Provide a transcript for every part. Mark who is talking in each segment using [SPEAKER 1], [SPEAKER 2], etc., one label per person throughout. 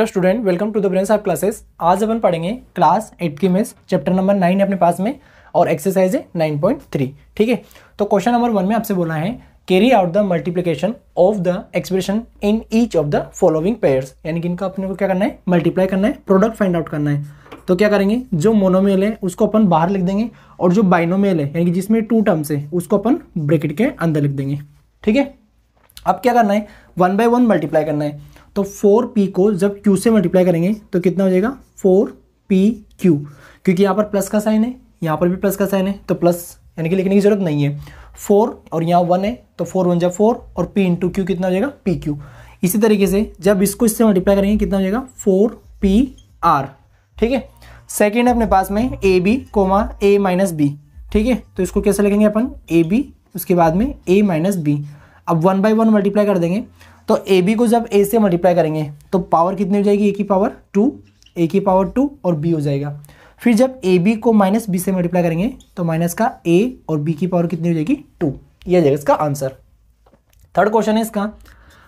[SPEAKER 1] hello student welcome to the brain Sahab classes आज अपन पढ़ेंगे क्लास एट की मिस चैप्टर नंबर नाइन है अपने पास में और एक्सरसाइज है नाइन पॉइंट थ्री ठीक है तो क्वेश्चन नंबर वन में आपसे बोला है carry out the multiplication of the expression in each of the following pairs यानी कि इनका अपने को क्या करना है मल्टीप्लाई करना है प्रोडक्ट फाइंड आउट करना है तो क्या करेंगे जो मोनोमेल है उसको अपन बाहर लिख देंगे और जो बाइनोमेल है यानी कि जिसमें टू टर्म्स है उसको अपन ब्रेकेट के अंदर लिख देंगे ठीक है अब क्या करना है वन बाय वन मल्टीप्लाई करना है तो फोर पी को जब क्यू से मल्टीप्लाई करेंगे तो कितना हो जाएगा फोर पी क्यू क्योंकि यहाँ पर प्लस का साइन है यहाँ पर भी प्लस का साइन है तो प्लस यानी कि लिखने की जरूरत नहीं है फोर और यहाँ वन है तो फोर वन जब फोर और पी इंटू क्यू कितना हो जाएगा पी क्यू इसी तरीके से जब इसको इससे मल्टीप्लाई करेंगे कितना हो जाएगा फोर पी आर ठीक है सेकेंड है अपने पास में A B comma A minus B ठीक है तो इसको कैसे लिखेंगे अपन ए बी उसके बाद में ए माइनस बी अब वन बाई वन मल्टीप्लाई कर देंगे तो ए बी को जब ए से मल्टीप्लाई करेंगे तो पावर कितनी हो जाएगी ए की पावर टू ए की पावर टू और बी हो जाएगा फिर जब ए बी को माइनस बी से मल्टीप्लाई करेंगे तो माइनस का ए और बी की पावर कितनी हो जाएगी टू ये आ जाएगा इसका आंसर थर्ड क्वेश्चन है इसका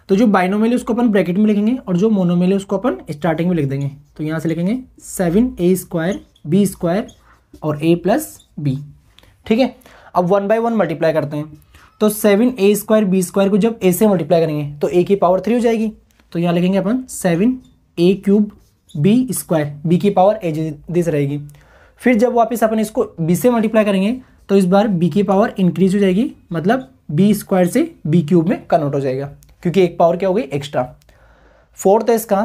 [SPEAKER 1] तो जो बाइनोमेल उसको अपन ब्रैकेट में लिखेंगे और जो मोनोमेल उसको अपन स्टार्टिंग में लिख देंगे तो यहाँ से लिखेंगे seven A square B square और ए प्लस बी ठीक है अब वन बाई वन मल्टीप्लाई करते हैं तो seven A square B square को जब ए से मल्टीप्लाई करेंगे तो ए की पावर थ्री हो जाएगी तो यहाँ लिखेंगे अपन seven A cube B square B की पावर ए दिस रहेगी फिर जब वापस अपन इसको बी से मल्टीप्लाई करेंगे तो इस बार बी की पावर इंक्रीज हो जाएगी मतलब बी स्क्वायर से बी क्यूब में कन्वर्ट हो जाएगा क्योंकि एक पावर क्या हो गई एक्स्ट्रा फोर्थ है इसका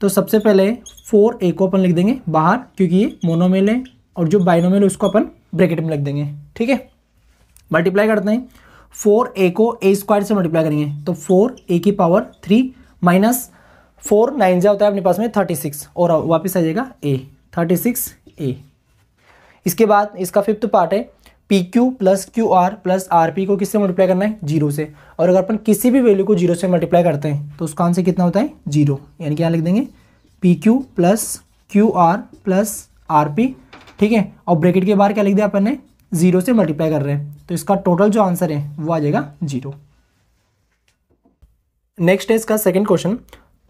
[SPEAKER 1] तो सबसे पहले फोर ए को अपन लिख देंगे बाहर क्योंकि ये मोनोमेल है और जो बाइनोमेल है उसको अपन ब्रैकेट में लिख देंगे ठीक है मल्टीप्लाई करते हैं फोर ए को ए स्क्वायर से मल्टीप्लाई करेंगे तो फोर ए की power three minus four nine जो होता है अपने पास में थर्टी सिक्स और वापस आ जाएगा ए थर्टी सिक्स ए इसके बाद इसका फिफ्थ पार्ट है P Q plus Q R plus R P को किससे मल्टीप्लाई करना है जीरो से और अगर अपन किसी भी वैल्यू को जीरो से मल्टीप्लाई करते हैं तो उसका आंसर कितना होता है जीरो यानी कि लिख देंगे P Q plus Q R plus R P ठीक है और ब्रैकेट के बाहर क्या लिख दिया अपन ने जीरो से मल्टीप्लाई कर रहे हैं तो इसका टोटल जो आंसर है वो आ जाएगा जीरो नेक्स्ट है इसका second question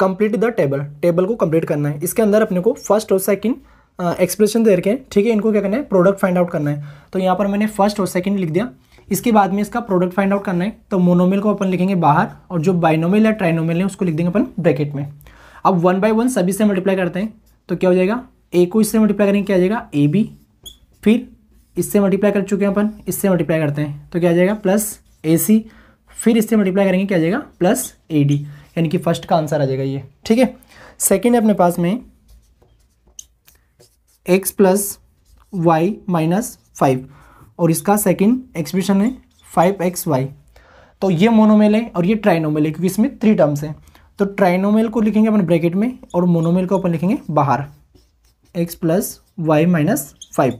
[SPEAKER 1] complete the table table को कंप्लीट करना है इसके अंदर अपने को फर्स्ट और सेकंड एक्सप्रेशन दे रखे हैं ठीक है इनको क्या करना है प्रोडक्ट फाइंड आउट करना है तो यहाँ पर मैंने फर्स्ट और सेकंड लिख दिया इसके बाद में इसका प्रोडक्ट फाइंड आउट करना है तो मोनोमिल को अपन लिखेंगे बाहर और जो बाइनोमिल या ट्राइनोमिल है उसको लिख देंगे अपन ब्रैकेट में अब वन बाई वन सभी से मल्टीप्लाई करते हैं तो क्या हो जाएगा ए को इससे मल्टीप्लाई करेंगे क्या आ जाएगा ए बी फिर इससे मल्टीप्लाई कर चुके हैं अपन इससे मल्टीप्लाई करते हैं तो क्या आ जाएगा प्लस ए सी फिर इससे मल्टीप्लाई करेंगे क्या आ जाएगा प्लस ए डी यानी कि फर्स्ट का आंसर आ जाएगा ये ठीक है सेकेंड है अपने पास में X plus Y minus five और इसका सेकेंड एक्सप्रेशन है फाइव एक्स वाई तो ये मोनोमेल है और ये ट्राइनोमेल है क्योंकि इसमें थ्री टर्म्स हैं तो ट्राइनोमेल को लिखेंगे अपन ब्रैकेट में और मोनोमेल को अपन लिखेंगे बाहर X plus Y minus five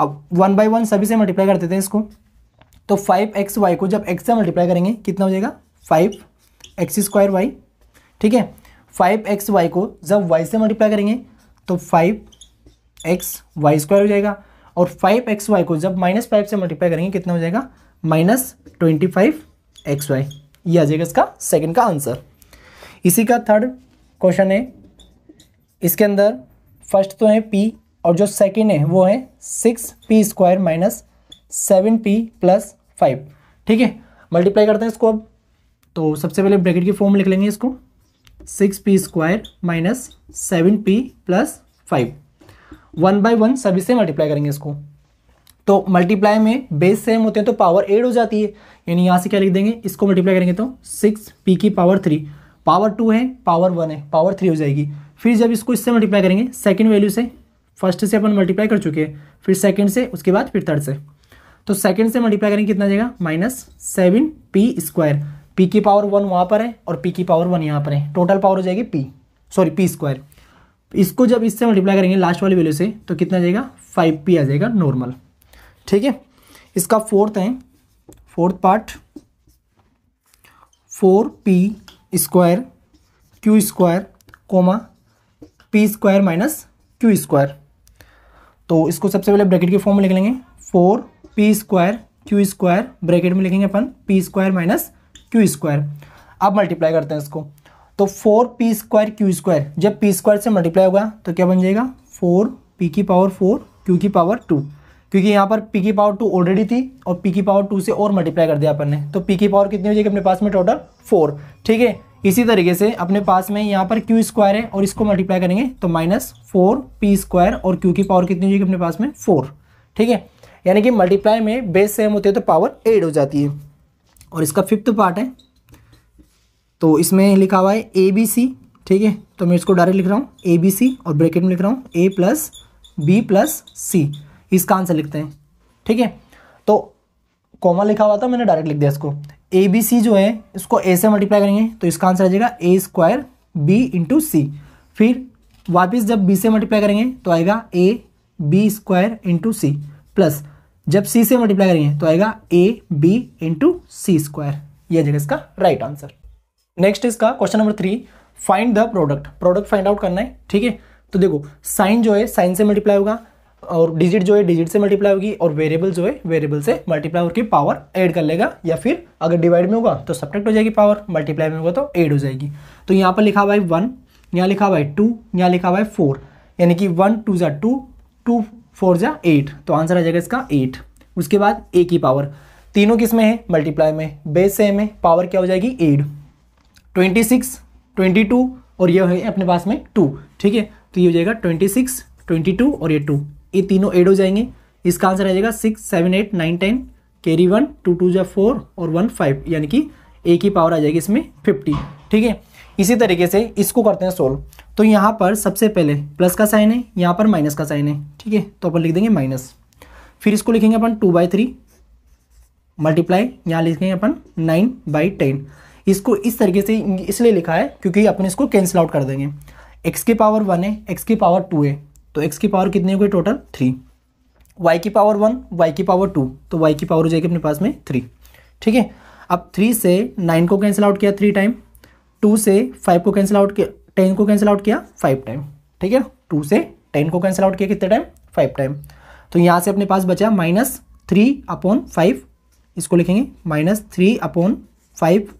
[SPEAKER 1] अब वन बाई वन सभी से मल्टीप्लाई कर देते हैं इसको तो फाइव एक्स वाई को जब एक्स से मल्टीप्लाई करेंगे कितना हो जाएगा फाइव एक्स स्क्वायर वाई ठीक है फाइव एक्स वाई को जब वाई से मल्टीप्लाई करेंगे तो फाइव एक्स वाई स्क्वायर हो जाएगा और फाइव एक्स वाई को जब माइनस फाइव से मल्टीप्लाई करेंगे कितना हो जाएगा minus twenty five X Y ये आ जाएगा इसका सेकेंड का आंसर इसी का थर्ड क्वेश्चन है इसके अंदर फर्स्ट तो है पी और जो सेकेंड है वो है six P square minus seven P plus five ठीक है मल्टीप्लाई करते हैं इसको अब तो सबसे पहले ब्रैकेट की फॉर्म लिख लेंगे इसको six P square minus seven P plus five one by one सभी से मल्टीप्लाई करेंगे इसको तो मल्टीप्लाई में बेस सेम होते हैं तो पावर एड हो जाती है यानी यहाँ से क्या लिख देंगे इसको मल्टीप्लाई करेंगे तो सिक्स पी की पावर थ्री पावर टू है पावर वन है पावर थ्री हो जाएगी फिर जब इसको इससे मल्टीप्लाई करेंगे सेकेंड वैल्यू से फर्स्ट से अपन मल्टीप्लाई कर चुके हैं फिर सेकेंड से उसके बाद फिर थर्ड से तो सेकेंड से मल्टीप्लाई करेंगे कितना जाएगा minus seven P square P की पावर वन वहाँ पर है और पी की पावर वन यहाँ पर है टोटल पावर हो जाएगी पी सॉरी पी स्क्वायर इसको जब इससे मल्टीप्लाई करेंगे लास्ट वाली वैल्यू से तो कितना जाएगा फाइव पी आ जाएगा नॉर्मल ठीक है इसका फोर्थ है fourth part four P square Q square comma P square minus Q square तो इसको सबसे पहले ब्रैकेट के फॉर्म में लिख लेंगे four P square Q square bracket में लिखेंगे अपन P square minus Q square अब मल्टीप्लाई करते हैं इसको तो four P square Q square जब पी स्क्वायर से मल्टीप्लाई होगा तो क्या बन जाएगा फोर पी की पावर फोर क्यू की पावर टू क्योंकि यहाँ पर पी की पावर टू ऑलरेडी थी और पी की पावर टू से और मल्टीप्लाई कर दिया अपन ने तो पी की पावर कितनी हो जाएगी अपने पास में टोटल फोर ठीक है इसी तरीके से अपने पास में यहाँ पर क्यू स्क्वायर है और इसको मल्टीप्लाई करेंगे तो माइनस फोर पी स्क्वायर और क्यू की पावर कितनी हो जाएगी अपने पास में फोर ठीक है यानी कि मल्टीप्लाई में बेस सेम होते हैं तो पावर एड हो जाती है और इसका फिफ्थ पार्ट है तो इसमें लिखा हुआ है ए बी सी ठीक है तो मैं इसको डायरेक्ट लिख रहा हूँ ए बी सी और ब्रेकेट में लिख रहा हूँ A plus B plus C इसका आंसर लिखते हैं ठीक है तो कॉमा लिखा हुआ था मैंने डायरेक्ट लिख दिया इसको ए बी सी जो है इसको ए से मल्टीप्लाई करेंगे तो इसका आंसर आ जाएगा A square B into C फिर वापस जब बी से मल्टीप्लाई करेंगे तो आएगा A B square into C plus जब सी से मल्टीप्लाई करेंगे तो आएगा A B into C square यह जगह इसका राइट आंसर नेक्स्ट इसका question number three find the product product find out करना है ठीक है तो देखो साइन जो है साइन से मल्टीप्लाई होगा और डिजिट जो है डिजिट से मल्टीप्लाई होगी और वेरिएबल जो है वेरिएबल से मल्टीप्लाई होकर पावर ऐड कर लेगा या फिर अगर डिवाइड में होगा तो सब्टेक्ट हो जाएगी पावर मल्टीप्लाई में होगा तो ऐड हो जाएगी तो यहाँ पर लिखा हुआ है वन यहाँ लिखा हुआ है टू यहाँ लिखा हुआ है फोर यानी कि वन टू ज़ा टू टू फोर ज़ा एट तो आंसर आ जाएगा इसका एट उसके बाद ए की पावर तीनों किस में है मल्टीप्लाई में बेस सेम है पावर क्या हो जाएगी add twenty six twenty two और ये है अपने पास में टू ठीक है तो ये हो जाएगा ट्वेंटी सिक्स ट्वेंटी टू और ये टू ये तीनों एड हो जाएंगे इसका आंसर आ जाएगा six seven eight nine ten carry one two two जै फोर और वन फाइव यानी कि ए की पावर आ जाएगी इसमें फिफ्टी ठीक है इसी तरीके से इसको करते हैं सोल्व तो यहाँ पर सबसे पहले प्लस का साइन है यहाँ पर माइनस का साइन है ठीक है तो अपन लिख देंगे माइनस फिर इसको लिखेंगे अपन टू बाई थ्री मल्टीप्लाई यहाँ लिखेंगे अपन नाइन बाई टेन इसको इस तरीके से इसलिए लिखा है क्योंकि अपन इसको कैंसिल आउट कर देंगे एक्स की पावर वन है एक्स की पावर टू है तो एक्स की पावर कितनी हो गई टोटल थ्री वाई की पावर वन वाई की पावर टू तो वाई की पावर हो जाएगी अपने पास में थ्री ठीक है अब थ्री से नाइन को कैंसिल आउट किया थ्री टाइम टू से फाइव को कैंसिल आउट किया टेन को कैंसिल आउट किया फाइव टाइम ठीक है टू से टेन को कैंसिल आउट किया कितने टाइम फाइव टाइम तो यहाँ से अपने पास बचा माइनस थ्री अपॉन फाइव इसको लिखेंगे minus three upon five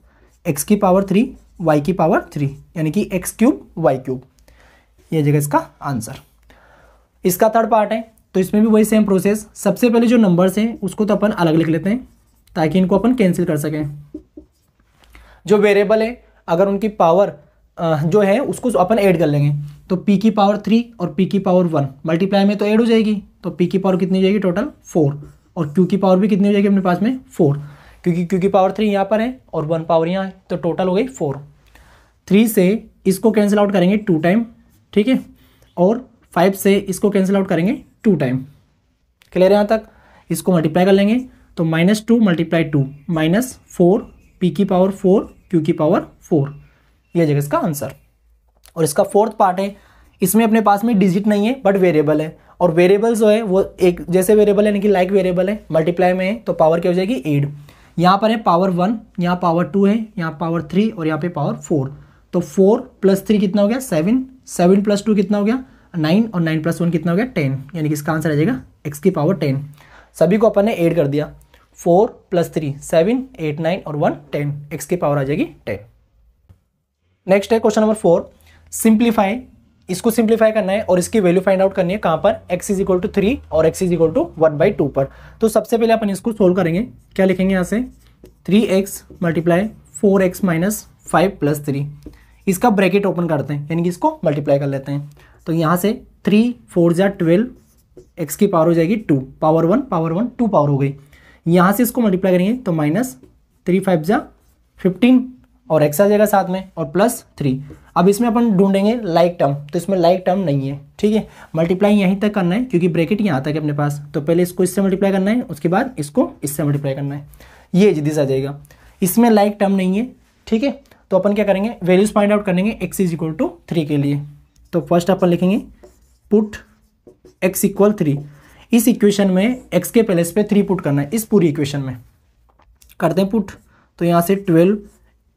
[SPEAKER 1] X की पावर थ्री वाई की पावर थ्री यानी कि एक्स क्यूब वाई क्यूब ये जगह इसका आंसर इसका थर्ड पार्ट है तो इसमें भी वही सेम प्रोसेस सबसे पहले जो नंबर्स हैं उसको तो अपन अलग लिख लेते हैं ताकि इनको अपन कैंसिल कर सकें जो वेरिएबल है अगर उनकी पावर जो है उसको अपन ऐड कर लेंगे तो पी की पावर थ्री और पी की पावर वन मल्टीप्लाई में तो ऐड हो जाएगी तो पी की पावर कितनी हो जाएगी टोटल फोर और क्यू की पावर भी कितनी हो जाएगी अपने पास में फोर क्योंकि क्यू की पावर थ्री यहाँ पर है और वन पावर यहाँ है तो टोटल हो गई फोर थ्री से इसको कैंसिल आउट करेंगे टू टाइम ठीक है और फाइव से इसको कैंसिल आउट करेंगे टू टाइम क्लियर यहाँ तक इसको मल्टीप्लाई कर लेंगे तो minus two multiply two minus four P की पावर फोर क्यू की पावर फोर ये आ जाएगा इसका आंसर और इसका फोर्थ पार्ट है इसमें अपने पास में डिजिट नहीं है बट वेरिएबल है और वेरिएबल जो है वो एक जैसे वेरिएबल यानी कि लाइक वेरिएबल है मल्टीप्लाई में है तो पावर क्या हो जाएगी एड यहाँ पर है पावर वन यहाँ पावर टू है यहाँ पावर थ्री और यहाँ पे पावर फोर तो फोर प्लस थ्री कितना हो गया सेवन सेवन प्लस टू कितना हो गया नाइन और नाइन प्लस वन कितना हो गया टेन यानी कि इसका आंसर आ जाएगा एक्स की पावर टेन सभी को अपन ने एड कर दिया four plus three seven eight nine और वन टेन एक्स की पावर आ जाएगी टेन नेक्स्ट है क्वेश्चन नंबर फोर सिंप्लीफाई इसको सिंप्लीफाई करना है और इसकी वैल्यू फाइंड आउट करनी है कहाँ पर x is equal to three और x is equal to one by two पर तो सबसे पहले अपन इसको सोल्व करेंगे क्या लिखेंगे यहाँ से three X multiply four X minus five plus three इसका ब्रैकेट ओपन करते हैं यानी कि इसको मल्टीप्लाई कर लेते हैं तो यहाँ से थ्री फोर ज़ा ट्वेल्व एक्स की पावर हो जाएगी two power one power one two power हो गई यहाँ से इसको मल्टीप्लाई करेंगे तो माइनस थ्री फाइव ज़ा फिफ्टीन और एक्स आ जाएगा साथ में और प्लस थ्री अब इसमें अपन ढूंढेंगे लाइक टर्म तो इसमें लाइक टर्म नहीं है ठीक है मल्टीप्लाई यहीं तक करना है क्योंकि ब्रैकेट यहाँ तक है अपने पास तो पहले इसको इससे मल्टीप्लाई करना है उसके बाद इसको इससे मल्टीप्लाई करना है ये दिस आ जाएगा इसमें लाइक टर्म नहीं है ठीक है तो अपन क्या करेंगे वैल्यूज फाइंड आउट करेंगे X is equal to three के लिए तो फर्स्ट अपन लिखेंगे पुट एक्स इक्वल थ्री इस इक्वेशन में एक्स के पैलेस पे थ्री पुट करना है इस पूरी इक्वेशन में करते हैं पुट तो यहाँ से ट्वेल्व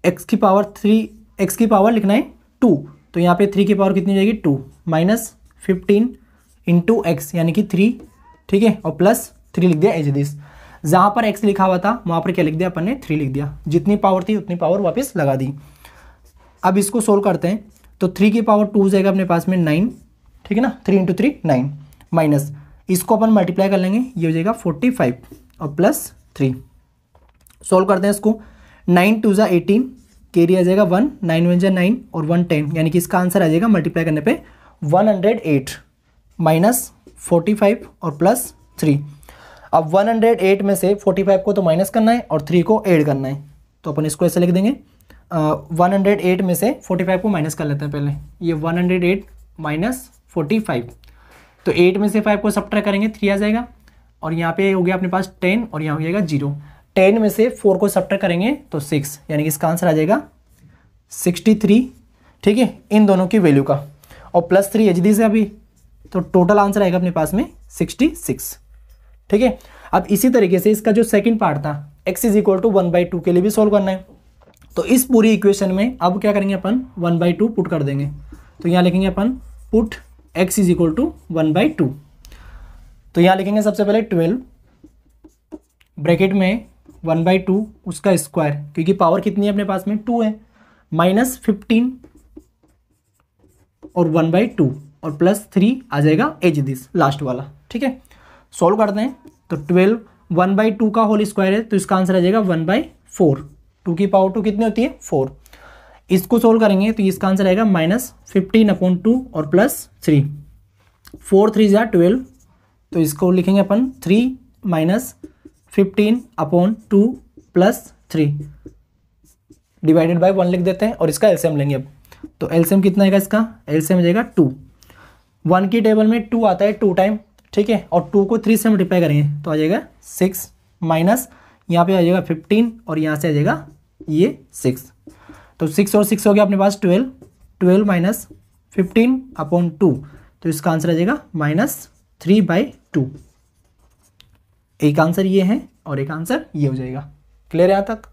[SPEAKER 1] एक्स की पावर थ्री एक्स की पावर लिखना है टू तो यहाँ पे थ्री की पावर कितनी हो जाएगी two minus fifteen into X यानी कि थ्री ठीक है और प्लस थ्री लिख दिया एज दिस जहाँ पर एक्स लिखा हुआ था वहाँ पर क्या लिख दिया अपन ने थ्री लिख दिया जितनी पावर थी उतनी पावर वापस लगा दी अब इसको सोल्व करते हैं तो थ्री की पावर टू हो जाएगा अपने पास में नाइन ठीक है ना three into three nine minus इसको अपन मल्टीप्लाई कर लेंगे ये हो जाएगा फोर्टी फाइव और प्लस थ्री सॉल्व करते हैं इसको नाइन टू ज़ा एटीन कैरी आ जाएगा वन नाइन वन जै नाइन और वन टेन यानी कि इसका आंसर आ जाएगा मल्टीप्लाई करने पे one hundred eight minus forty five और प्लस थ्री अब वन हंड्रेड एट में से फोर्टी फाइव को तो माइनस करना है और थ्री को एड करना है तो अपन इसको ऐसे लिख देंगे वन हंड्रेड एट में से फोर्टी फाइव को माइनस कर लेते हैं पहले ये one hundred eight minus forty five तो एट में से फाइव को सब्ट्रैक्ट करेंगे थ्री आ जाएगा और यहाँ पे हो गया अपने पास टेन और यहाँ हो जाएगा जीरो टेन में से फोर को सब्ट्रैक्ट करेंगे तो सिक्स यानी कि इसका आंसर आ जाएगा सिक्सटी थ्री ठीक है इन दोनों की वैल्यू का और प्लस थ्री एच डी से अभी तो टोटल आंसर आएगा अपने पास में सिक्सटी सिक्स ठीक है अब इसी तरीके से इसका जो सेकंड पार्ट था X is equal to one by two के लिए भी सॉल्व करना है तो इस पूरी इक्वेशन में अब क्या करेंगे अपन वन बाई टू पुट कर देंगे तो यहाँ लिखेंगे अपन put X is equal to one by two तो यहाँ लिखेंगे सबसे पहले ट्वेल्व ब्रैकेट में वन बाई टू उसका स्क्वायर क्योंकि पावर कितनी है अपने पास में टू है माइनस फिफ्टीन और वन बाई टू और प्लस थ्री आ जाएगा एज दिस लास्ट वाला ठीक है सॉल्व करते हैं तो ट्वेल्व वन बाई टू का होल स्क्वायर है तो इसका आंसर आ जाएगा वन बाई फोर टू की पावर टू कितनी होती है फोर इसको सोल्व करेंगे तो इसका आंसर आएगा माइनस फिफ्टीन अपॉन टू और प्लस थ्री फोर थ्री ज़ा ट्वेल्व तो इसको लिखेंगे अपन three minus fifteen upon two plus three divided by one लिख देते हैं और इसका एलसीएम लेंगे अब तो एलसीएम कितना आएगा इसका एलसीएम जाएगा टू वन की टेबल में टू आता है टू टाइम ठीक है और टू को थ्री से मल्टीप्लाई करेंगे तो आ जाएगा सिक्स माइनस यहाँ पे आ जाएगा फिफ्टीन और यहाँ से आ जाएगा ये सिक्स तो सिक्स और सिक्स हो गया अपने पास twelve twelve minus fifteen upon two तो इसका आंसर आ जाएगा माइनस थ्री बाई टू एक आंसर ये है और एक आंसर ये हो जाएगा क्लियर है यहाँ तक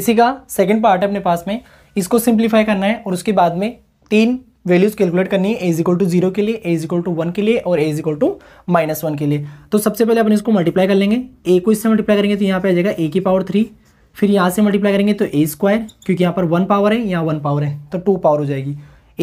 [SPEAKER 1] इसी का सेकेंड पार्ट है अपने पास में इसको सिंप्लीफाई करना है और उसके बाद में तीन वैल्यूज कैलकुलेट करनी है एज इक्वल टू जीरो के लिए एज इक्वल टू वन के लिए और एज इक्वल टू माइनस वन के लिए तो सबसे पहले अपन इसको मल्टीप्लाई कर लेंगे ए को इससे मल्टीप्लाई करेंगे तो यहाँ पे आ जाएगा ए की पावर थ्री फिर यहाँ से मल्टीप्लाई करेंगे तो ए स्क्वायर क्योंकि यहाँ पर वन पावर है यहाँ वन पावर है तो टू पावर हो जाएगी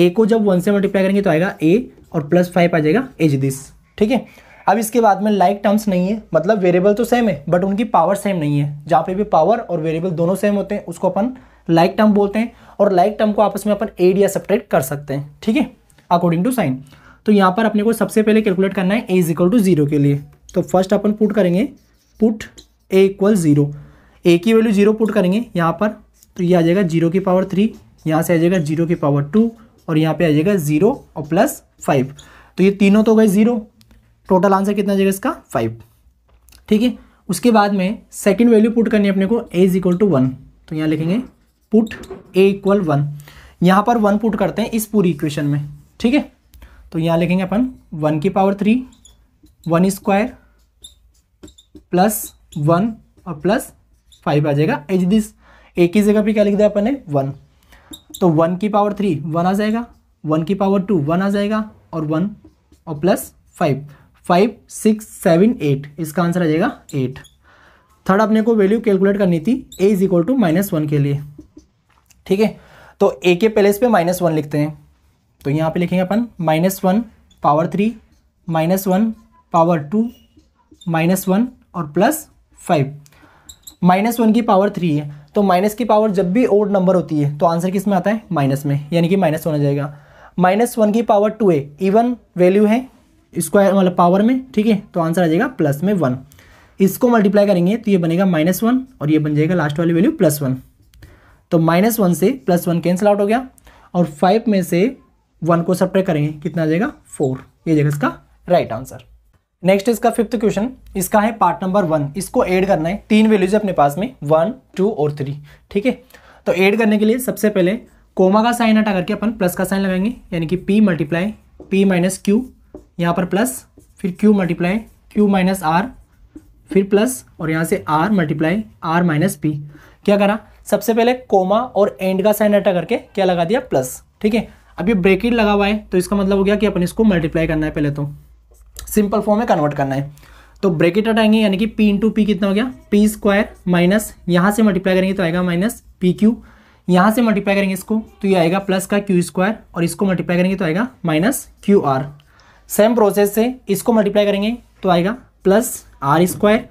[SPEAKER 1] ए को जब वन से मल्टीप्लाई करेंगे तो आएगा ए और प्लस फाइव आ जाएगा एज दिस ठीक है अब इसके बाद में लाइक like टर्म्स नहीं है मतलब वेरिएबल तो सेम है बट उनकी पावर सेम नहीं है जहाँ पे भी पावर और वेरिएबल दोनों सेम होते हैं उसको अपन लाइक टर्म बोलते हैं और लाइक like टर्म को आपस में अपन एड या सेपरेट कर सकते हैं ठीक है अकॉर्डिंग टू साइन तो यहाँ पर अपने को सबसे पहले कैलकुलेट करना है a is equal to zero के लिए तो फर्स्ट अपन पुट करेंगे put a equal zero a की वैल्यू जीरो पुट करेंगे यहाँ पर तो ये आ जाएगा जीरो की पावर थ्री यहाँ से आ जाएगा जीरो की पावर टू और यहाँ पे आ जाएगा जीरो और प्लस फाइव तो ये तीनों तो गए जीरो टोटल आंसर कितना आ जाएगा इसका फाइव ठीक है उसके बाद में सेकेंड वैल्यू पुट करनी है अपने को a is equal to one तो यहाँ लिखेंगे पुट ए इक्वल वन यहाँ पर वन पुट करते हैं इस पूरी इक्वेशन में ठीक है तो यहाँ लिखेंगे अपन वन की power three one square plus one और प्लस फाइव आ जाएगा एच दिस ए की जगह पे क्या लिख दिया अपन ने वन तो वन की पावर थ्री वन आ जाएगा वन की पावर टू वन आ जाएगा और वन और plus five five six seven eight इसका आंसर आ जाएगा एट थर्ड अपने को वैल्यू कैलकुलेट करनी थी a is equal to minus one के लिए ठीक है तो ए के प्लेस पे माइनस वन लिखते हैं तो यहाँ पे लिखेंगे अपन minus one power three minus one power two minus one और प्लस फाइव माइनस वन की पावर थ्री है तो माइनस की पावर जब भी ओड नंबर होती है तो आंसर किस में आता है माइनस में यानी कि माइनस वन आ जाएगा माइनस वन की power two a even value है स्क्वायर मतलब पावर में ठीक है तो आंसर आ जाएगा प्लस में वन इसको मल्टीप्लाई करेंगे तो ये बनेगा माइनस वन और ये बन जाएगा लास्ट वाली वैल्यू प्लस वन तो माइनस वन से प्लस वन कैंसिल आउट हो गया और फाइव में से वन को सप्रेक्ट करेंगे कितना आ जाएगा फोर ये जाएगा इसका राइट right आंसर नेक्स्ट इसका फिफ्थ क्वेश्चन इसका है पार्ट नंबर वन इसको ऐड करना है तीन वैल्यूज अपने पास में वन टू और थ्री ठीक है तो ऐड करने के लिए सबसे पहले कोमा का साइन हटा करके अपन प्लस का साइन लगाएंगे यानी कि p multiply p minus q यहाँ पर प्लस फिर q multiply q minus r फिर प्लस और यहाँ से r multiply r minus p क्या करा सबसे पहले कोमा और एंड का साइन हटा करके क्या लगा दिया प्लस ठीक है अब ये ब्रेकिट लगा हुआ है तो इसका मतलब हो गया कि अपन इसको मल्टीप्लाई करना है पहले तो सिंपल फॉर्म में कन्वर्ट करना है तो ब्रेकेट आएंगे यानी कि पी इंटू पी कितना हो गया पी स्क्वायर माइनस यहाँ से मल्टीप्लाई करेंगे तो आएगा माइनस पी क्यू यहाँ से मल्टीप्लाई करेंगे इसको तो ये आएगा प्लस का क्यू स्क्वायर और इसको मल्टीप्लाई करेंगे तो आएगा minus q r same process से इसको मल्टीप्लाई करेंगे तो आएगा प्लस आर स्क्वायर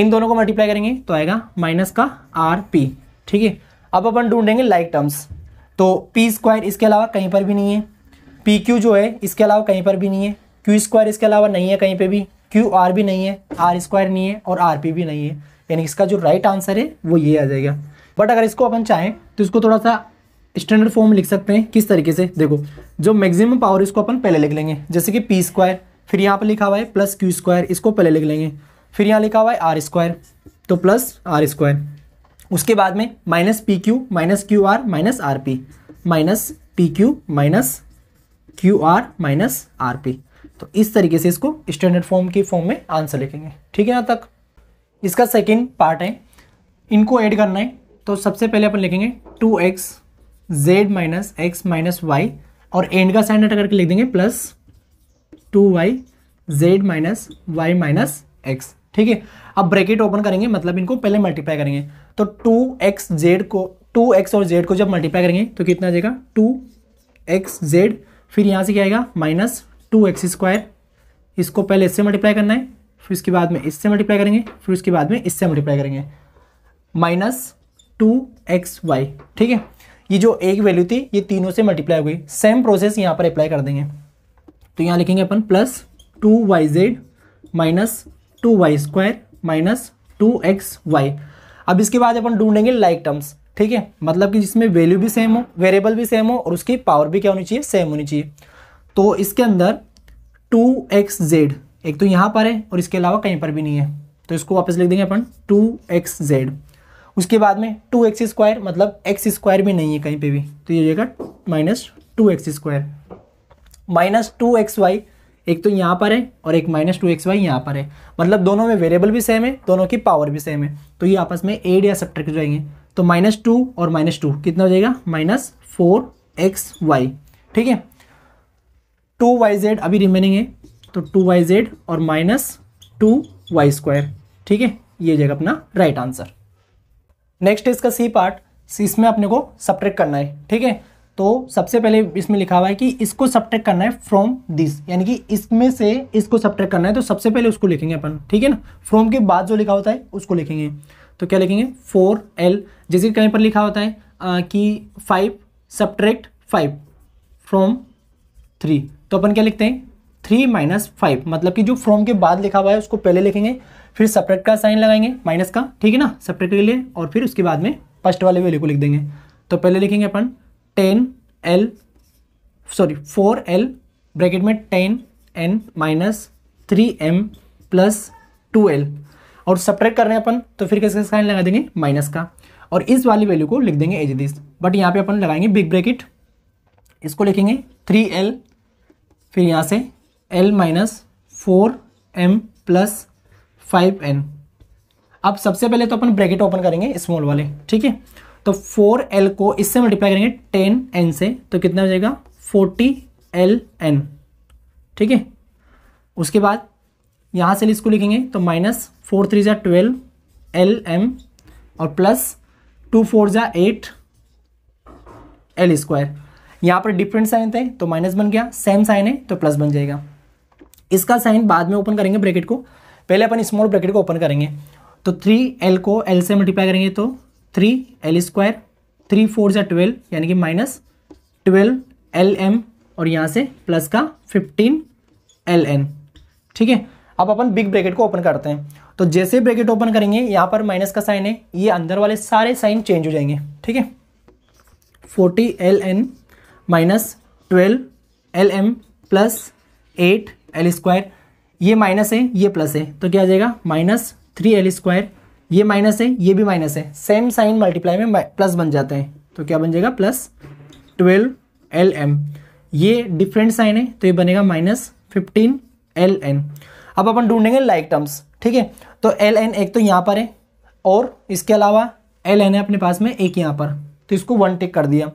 [SPEAKER 1] इन दोनों को मल्टीप्लाई करेंगे तो आएगा माइनस का आर पी ठीक है अब अपन ढूंढेंगे लाइक टर्म्स तो पी स्क्वायर इसके अलावा कहीं पर भी नहीं है पी क्यू जो है इसके अलावा कहीं पर भी नहीं है क्यू स्क्वायर इसके अलावा नहीं है कहीं पे भी क्यू आर भी नहीं है आर स्क्वायर नहीं है और आर पी भी नहीं है यानी इसका जो राइट आंसर है वो ये आ जाएगा बट अगर इसको अपन चाहें तो इसको थोड़ा सा स्टैंडर्ड फॉर्म लिख सकते हैं किस तरीके से देखो जो मैक्सिमम पावर इसको अपन पहले लिख लेंगे जैसे कि पी स्क्वायर फिर यहाँ पर लिखा हुआ है प्लस क्यू स्क्वायर इसको पहले लिख लेंगे फिर यहाँ लिखा हुआ है आर स्क्वायर तो प्लस आर स्क्वायर उसके बाद में minus p q minus q r minus r p minus p q minus q r minus r p तो इस तरीके से इसको स्टैंडर्ड फॉर्म के फॉर्म में आंसर लिखेंगे ठीक है यहाँ तक इसका सेकेंड पार्ट है इनको ऐड करना है तो सबसे पहले अपन लिखेंगे two x z minus x minus y और एंड का साइन हटा करके लिख देंगे plus two y z minus y minus x ठीक है अब ब्रैकेट ओपन करेंगे मतलब इनको पहले मल्टीप्लाई करेंगे तो टू एक्स जेड को टू एक्स और जेड को जब मल्टीप्लाई करेंगे तो कितना आ जाएगा टू एक्स जेड फिर यहाँ से क्या आएगा माइनस टू एक्स स्क्वायर इसको पहले इससे मल्टीप्लाई करना है फिर इसके बाद में इससे मल्टीप्लाई करेंगे फिर उसके बाद में इससे मल्टीप्लाई करेंगे माइनस टू एक्स वाई ठीक है ये जो एक वैल्यू थी ये तीनों से मल्टीप्लाई हो गई सेम प्रोसेस यहाँ पर अप्लाई कर देंगे तो यहाँ लिखेंगे अपन plus two y z minus two y square minus two x y अब इसके बाद अपन ढूंढेंगे लाइक टर्म्स ठीक है मतलब कि जिसमें वैल्यू भी सेम हो वेरिएबल भी सेम हो और उसकी पावर भी क्या होनी चाहिए सेम होनी चाहिए तो इसके अंदर टू एक्स जेड एक तो यहां पर है और इसके अलावा कहीं पर भी नहीं है तो इसको वापस लिख देंगे अपन टू एक्स जेड उसके बाद में टू एक्स स्क्वायर मतलब एक्स स्क्वायर भी नहीं है कहीं पे भी तो ये जाएगा minus two x square minus two x y एक तो यहां पर है और एक माइनस टू एक्स वाई यहां पर है मतलब दोनों में वेरिएबल भी सेम है दोनों की पावर भी सेम है तो ये आपस में एड या सब्ट्रैक्ट जाएंगे तो माइनस टू और माइनस टू कितना हो जाएगा माइनस फोर एक्स वाई ठीक है टू वाई जेड अभी रिमेनिंग है तो टू वाई जेड और माइनस टू वाई स्क्वायर ठीक है ये जगह अपना राइट आंसर नेक्स्ट है इसका सी पार्ट इसमें अपने को सब्ट्रैक्ट करना है ठीक है तो सबसे पहले इसमें लिखा हुआ है कि इसको सब्ट्रैक्ट करना है फ्रॉम दिस यानी कि इसमें से इसको सब्ट्रैक्ट करना है तो सबसे पहले उसको लिखेंगे अपन ठीक है ना फ्रॉम के बाद जो लिखा होता है उसको लिखेंगे तो क्या लिखेंगे फोर एल जैसे कहीं पर लिखा होता है आ, कि five subtract five from three तो अपन क्या लिखते हैं थ्री माइनस फाइव मतलब कि जो फ्रॉम के बाद लिखा हुआ है उसको पहले लिखेंगे फिर सपरेट का साइन लगाएंगे माइनस का ठीक है ना सपरेट के लिए और फिर उसके बाद में फर्स्ट वाले वैल्यू को लिख देंगे तो पहले लिखेंगे अपन ten l sorry four l bracket में ten n minus three m plus two l और सपरेट कर रहे हैं अपन तो फिर कैसे साइन लगा देंगे माइनस का और इस वाली वैल्यू को लिख देंगे एज दिस बट यहाँ पे अपन लगाएंगे बिग ब्रैकेट इसको लिखेंगे थ्री एल फिर यहाँ से l minus four m plus five n अब सबसे पहले तो अपन ब्रैकेट ओपन करेंगे स्मॉल वाले ठीक है तो फोर एल को इससे मल्टीप्लाई करेंगे टेन एन से तो कितना हो जाएगा फोर्टी एल एन ठीक है उसके बाद यहाँ से इसको लिखेंगे तो माइनस फोर थ्री ज़ा ट्वेल्व एल एम और प्लस टू फोर ज़ा एट एल स्क्वायर यहाँ पर डिफरेंट साइन थे तो माइनस बन गया सेम साइन है तो प्लस बन जाएगा इसका साइन बाद में ओपन करेंगे ब्रैकेट को पहले अपन स्मॉल ब्रैकेट को ओपन करेंगे तो थ्री एल को एल से मल्टीप्लाई करेंगे तो three l square three four या ट्वेल्व यानी कि माइनस ट्वेल्व एल एम और यहाँ से प्लस का फिफ्टीन एल एन ठीक है अब अपन बिग ब्रैकेट को ओपन करते हैं तो जैसे ब्रैकेट ओपन करेंगे यहाँ पर माइनस का साइन है ये अंदर वाले सारे साइन चेंज हो जाएंगे ठीक है forty l n minus twelve l m plus eight l square ये माइनस है ये प्लस है तो क्या आ जाएगा माइनस थ्री एल स्क्वायर ये माइनस है ये भी माइनस है सेम साइन मल्टीप्लाई में प्लस बन जाते हैं तो क्या बन जाएगा प्लस ट्वेल्व एल एम ये डिफरेंट साइन है तो ये बनेगा माइनस फिफ्टीन एल एन अब अपन ढूंढेंगे लाइक टर्म्स ठीक है तो एल एन एक तो यहाँ पर है और इसके अलावा एल एन है अपने पास में एक यहाँ पर तो इसको वन टिक कर दिया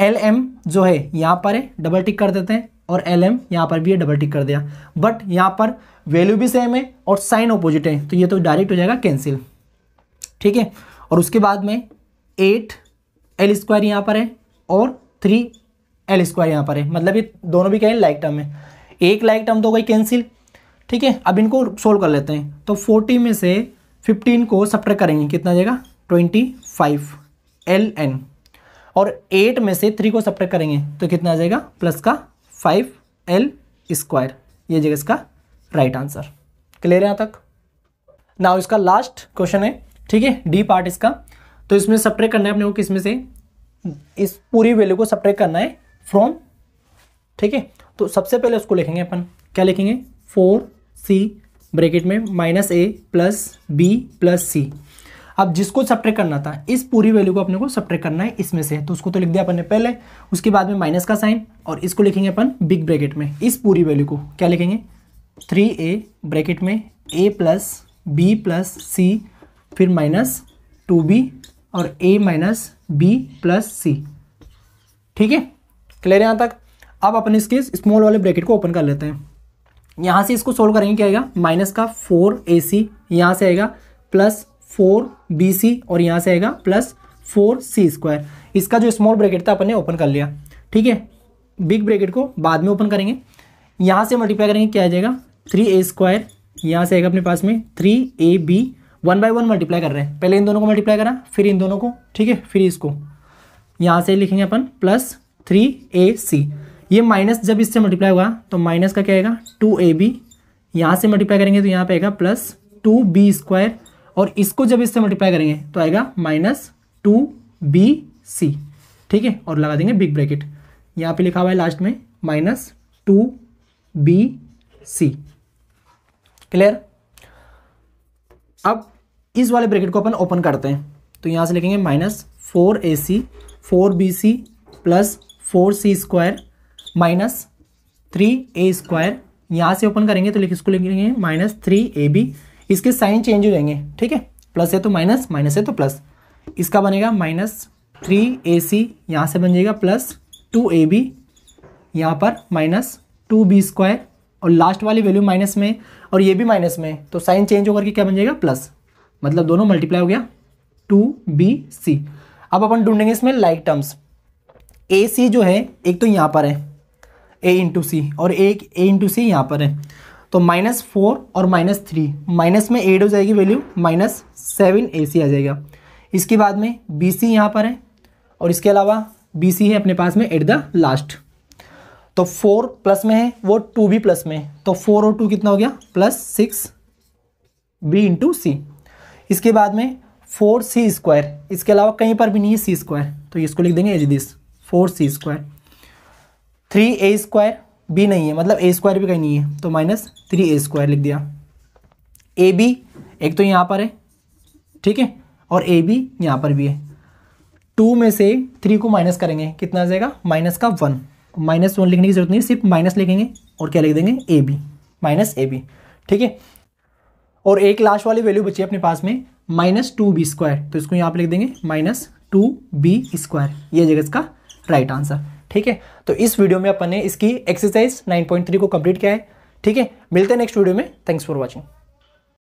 [SPEAKER 1] एल एम जो है यहाँ पर है डबल टिक कर देते हैं और एल एम यहाँ पर भी है डबल टिक कर दिया बट यहाँ पर वैल्यू भी सेम है और साइन ऑपोजिट है तो ये तो डायरेक्ट हो जाएगा कैंसिल ठीक है और उसके बाद में एट एल स्क्वायर यहाँ पर है और थ्री एल स्क्वायर यहाँ पर है मतलब ये दोनों भी क्या है लाइक टर्म है एक लाइक टर्म तो हो गई कैंसिल ठीक है अब इनको सोल्व कर लेते हैं तो फोर्टी में से फिफ्टीन को सप्टर करेंगे कितना जाएगा ट्वेंटी फाइव एल एन और एट में से थ्री को सप्रेक्ट करेंगे तो कितना आ जाएगा प्लस का फाइव एल स्क्वायर ये जगह इसका राइट आंसर क्लियर है यहाँ तक नाउ इसका लास्ट क्वेश्चन है ठीक है डी पार्ट इसका तो इसमें सप्रेक्ट करना है अपने को किसमें से इस पूरी वैल्यू को सप्रेक्ट करना है फ्रॉम ठीक है तो सबसे पहले उसको लिखेंगे अपन क्या लिखेंगे फोर सी ब्रेकेट में minus a plus B plus c अब जिसको सब्ट्रैक्ट करना था इस पूरी वैल्यू को अपने को सब्ट्रैक्ट करना है इसमें से तो उसको तो लिख दिया अपन ने पहले उसके बाद में माइनस का साइन और इसको लिखेंगे अपन बिग ब्रैकेट में इस पूरी वैल्यू को क्या लिखेंगे थ्री ए ब्रैकेट में a plus B plus c फिर माइनस टू बी और a minus b plus c ठीक है क्लियर यहाँ तक अब अपन इसके स्मॉल वाले ब्रैकेट को ओपन कर लेते हैं यहाँ से इसको सोल्व करेंगे क्या आएगा माइनस का फोर ए सी यहाँ से आएगा प्लस फोर बी सी और यहाँ से आएगा प्लस फोर सी स्क्वायर इसका जो स्मॉल ब्रैकेट था अपन ने ओपन कर लिया ठीक है बिग ब्रैकेट को बाद में ओपन करेंगे यहाँ से मल्टीप्लाई करेंगे क्या आ जाएगा थ्री ए स्क्वायर यहाँ से आएगा अपने पास में three a b one by one multiply कर रहे हैं पहले इन दोनों को मल्टीप्लाई करा फिर इन दोनों को ठीक है फिर इसको यहाँ से लिखेंगे अपन प्लस थ्री ए सी ये माइनस जब इससे मल्टीप्लाई हुआ तो माइनस का क्या आएगा टू ए बी यहाँ से मल्टीप्लाई करेंगे तो यहाँ पे आएगा प्लस टू बी स्क्वायर और इसको जब इससे मल्टीप्लाई करेंगे तो आएगा माइनस टू बी सी ठीक है और लगा देंगे बिग ब्रैकेट यहाँ पे लिखा हुआ है लास्ट में minus two b c clear अब इस वाले ब्रैकेट को अपन ओपन करते हैं तो यहाँ से लिखेंगे minus four a c four b c plus four c square minus three a square यहाँ से ओपन करेंगे तो लिख इसको लिखेंगे माइनस थ्री ए बी इसके साइन चेंज हो जाएंगे ठीक है प्लस है तो माइनस माइनस है तो प्लस इसका बनेगा माइनस थ्री ए सी यहाँ से बन जाएगा प्लस टू ए बी यहाँ पर माइनस टू बी स्क्वायर और लास्ट वाली वैल्यू माइनस में और ये भी माइनस में तो साइन चेंज होकर के क्या बन जाएगा प्लस मतलब दोनों मल्टीप्लाई हो गया टू बी सी अब अपन ढूंढेंगे इसमें लाइक टर्म्स ए सी जो है एक तो यहाँ पर है ए इंटू सी और एक ए इंटू सी यहाँ पर है तो माइनस फोर और माइनस थ्री माइनस में एड हो जाएगी value minus seven a c आ जाएगा इसके बाद में बी सी यहाँ पर है और इसके अलावा बी सी है अपने पास में एट द लास्ट तो फोर प्लस में है वो टू भी प्लस में है तो फोर और टू कितना हो गया plus six b into c इसके बाद में फोर सी स्क्वायर इसके अलावा कहीं पर भी नहीं है सी स्क्वायर तो इसको लिख देंगे as this four c square three a square b नहीं है मतलब ए स्क्वायर भी कहीं नहीं है तो माइनस थ्री ए स्क्वायर लिख दिया ए बी एक तो यहाँ पर है ठीक है और ए बी यहाँ पर भी है टू में से थ्री को माइनस करेंगे कितना आ जाएगा माइनस का वन माइनस वन लिखने की जरूरत नहीं सिर्फ माइनस लिखेंगे और क्या लिख देंगे a b minus a b ठीक है और एक लास्ट वाली वैल्यू बची है अपने पास में माइनस टू बी स्क्वायर तो इसको यहाँ पर लिख देंगे माइनस टू बी स्क्वायर ये जगह इसका राइट आंसर ठीक है तो इस वीडियो में अपन ने इसकी एक्सरसाइज 9.3 को कंप्लीट किया है ठीक है मिलते हैं नेक्स्ट वीडियो में थैंक्स फॉर वॉचिंग